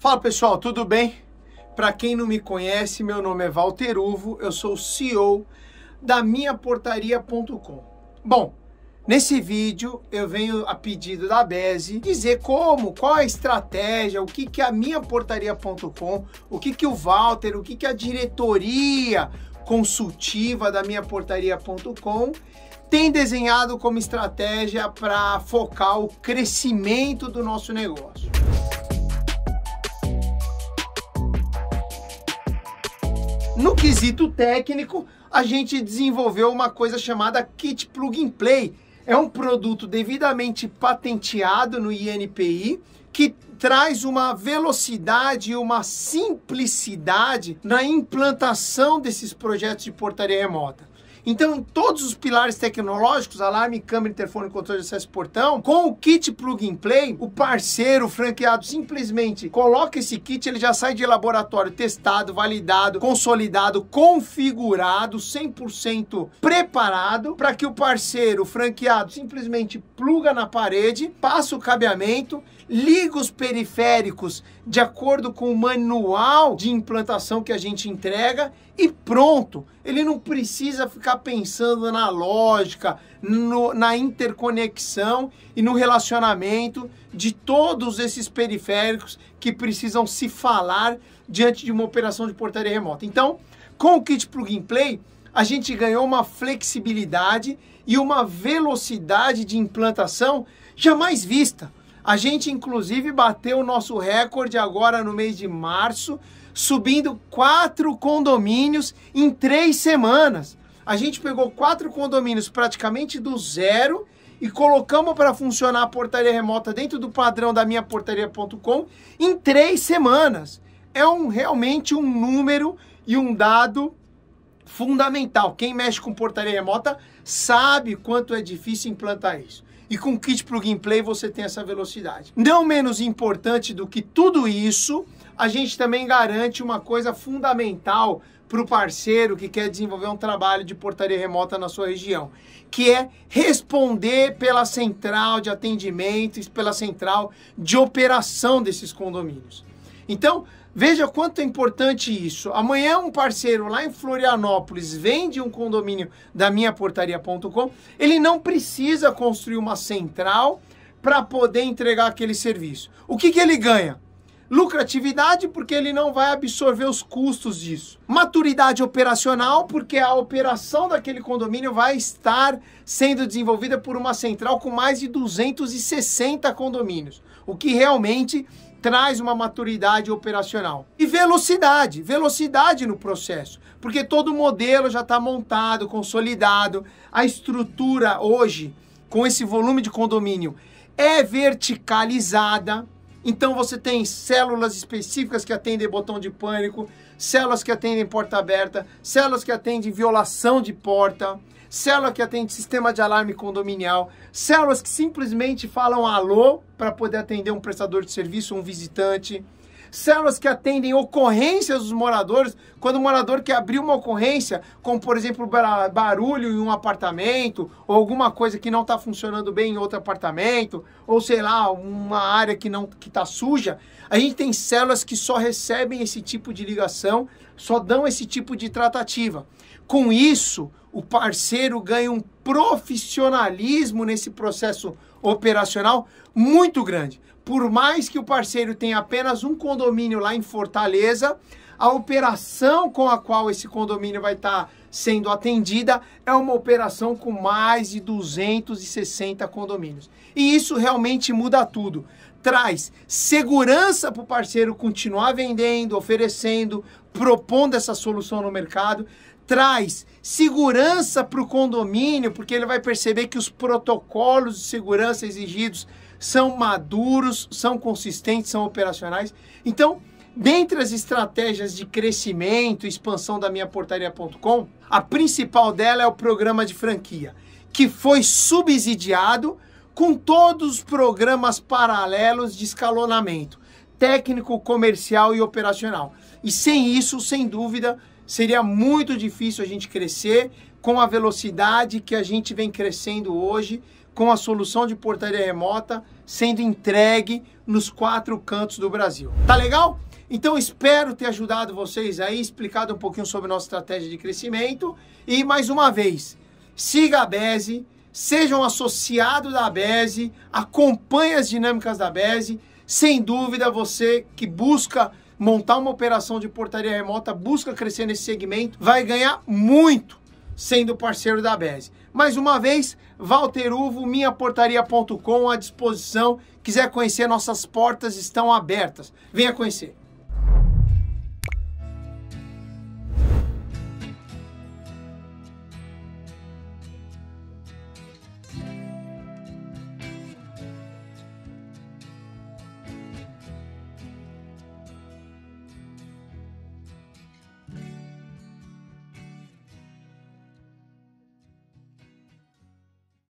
Fala pessoal, tudo bem? Para quem não me conhece, meu nome é Walter Uvo, eu sou CEO da minhaportaria.com. Bom, nesse vídeo eu venho a pedido da Bese dizer como, qual a estratégia, o que que a minhaportaria.com, o que que o Walter, o que que a diretoria consultiva da minhaportaria.com tem desenhado como estratégia para focar o crescimento do nosso negócio. No quesito técnico, a gente desenvolveu uma coisa chamada Kit Plug and Play. É um produto devidamente patenteado no INPI que traz uma velocidade e uma simplicidade na implantação desses projetos de portaria remota. Então, em todos os pilares tecnológicos, alarme, câmera, interfone, controle de acesso portão, com o kit plug and play, o parceiro, o franqueado, simplesmente coloca esse kit, ele já sai de laboratório testado, validado, consolidado, configurado, 100% preparado, para que o parceiro, o franqueado, simplesmente pluga na parede, passa o cabeamento, liga os periféricos de acordo com o manual de implantação que a gente entrega e pronto. Ele não precisa ficar pensando na lógica, no, na interconexão e no relacionamento de todos esses periféricos que precisam se falar diante de uma operação de portaria remota. Então, com o kit Plug and Play, a gente ganhou uma flexibilidade e uma velocidade de implantação jamais vista. A gente, inclusive, bateu o nosso recorde agora no mês de março, subindo quatro condomínios em três semanas. A gente pegou quatro condomínios praticamente do zero e colocamos para funcionar a portaria remota dentro do padrão da minha portaria.com em três semanas. É um, realmente um número e um dado fundamental. Quem mexe com portaria remota sabe quanto é difícil implantar isso e com kit para o gameplay você tem essa velocidade. Não menos importante do que tudo isso, a gente também garante uma coisa fundamental para o parceiro que quer desenvolver um trabalho de portaria remota na sua região, que é responder pela central de atendimento, pela central de operação desses condomínios. Então, Veja quanto é importante isso. Amanhã um parceiro lá em Florianópolis vende um condomínio da minhaportaria.com, ele não precisa construir uma central para poder entregar aquele serviço. O que, que ele ganha? lucratividade, porque ele não vai absorver os custos disso. Maturidade operacional, porque a operação daquele condomínio vai estar sendo desenvolvida por uma central com mais de 260 condomínios, o que realmente traz uma maturidade operacional. E velocidade, velocidade no processo, porque todo o modelo já está montado, consolidado, a estrutura hoje, com esse volume de condomínio, é verticalizada, então você tem células específicas que atendem botão de pânico, células que atendem porta aberta, células que atendem violação de porta, célula que atende sistema de alarme condominial, células que simplesmente falam alô para poder atender um prestador de serviço, um visitante células que atendem ocorrências dos moradores, quando o morador quer abrir uma ocorrência, como por exemplo barulho em um apartamento, ou alguma coisa que não está funcionando bem em outro apartamento, ou sei lá, uma área que não que está suja, a gente tem células que só recebem esse tipo de ligação, só dão esse tipo de tratativa. Com isso, o parceiro ganha um profissionalismo nesse processo operacional muito grande. Por mais que o parceiro tenha apenas um condomínio lá em Fortaleza, a operação com a qual esse condomínio vai estar tá sendo atendida é uma operação com mais de 260 condomínios. E isso realmente muda tudo. Traz segurança para o parceiro continuar vendendo, oferecendo, propondo essa solução no mercado, traz segurança para o condomínio, porque ele vai perceber que os protocolos de segurança exigidos são maduros, são consistentes, são operacionais. Então, dentre as estratégias de crescimento e expansão da minha portaria.com, a principal dela é o programa de franquia, que foi subsidiado com todos os programas paralelos de escalonamento técnico, comercial e operacional. E sem isso, sem dúvida, seria muito difícil a gente crescer com a velocidade que a gente vem crescendo hoje, com a solução de portaria remota sendo entregue nos quatro cantos do Brasil. Tá legal? Então espero ter ajudado vocês aí, explicado um pouquinho sobre nossa estratégia de crescimento e mais uma vez, siga a Bese, sejam um associado da Bese, acompanhe as dinâmicas da Bese. Sem dúvida, você que busca montar uma operação de portaria remota, busca crescer nesse segmento, vai ganhar muito sendo parceiro da Beze. Mais uma vez, Walter Uvo, minhaportaria.com à disposição. Quiser conhecer, nossas portas estão abertas. Venha conhecer.